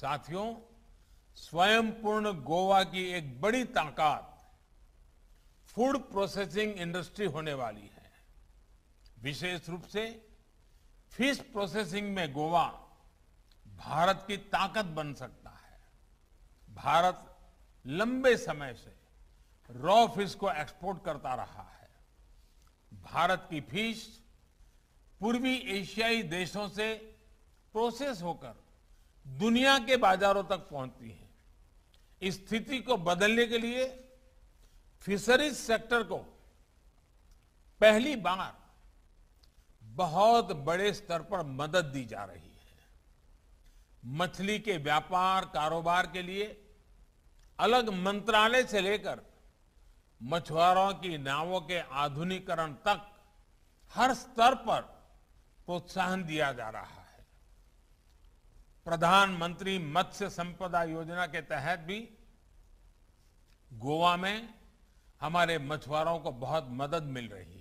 साथियों स्वयंपूर्ण गोवा की एक बड़ी ताकत फूड प्रोसेसिंग इंडस्ट्री होने वाली है विशेष रूप से फिश प्रोसेसिंग में गोवा भारत की ताकत बन सकता है भारत लंबे समय से रॉ फिश को एक्सपोर्ट करता रहा है भारत की फिश पूर्वी एशियाई देशों से प्रोसेस होकर दुनिया के बाजारों तक पहुंचती है स्थिति को बदलने के लिए फिशरीज सेक्टर को पहली बार बहुत बड़े स्तर पर मदद दी जा रही है मछली के व्यापार कारोबार के लिए अलग मंत्रालय से लेकर मछुआरों की नावों के आधुनिकरण तक हर स्तर पर प्रोत्साहन दिया जा रहा है प्रधानमंत्री मत्स्य संपदा योजना के तहत भी गोवा में हमारे मछुआरों को बहुत मदद मिल रही है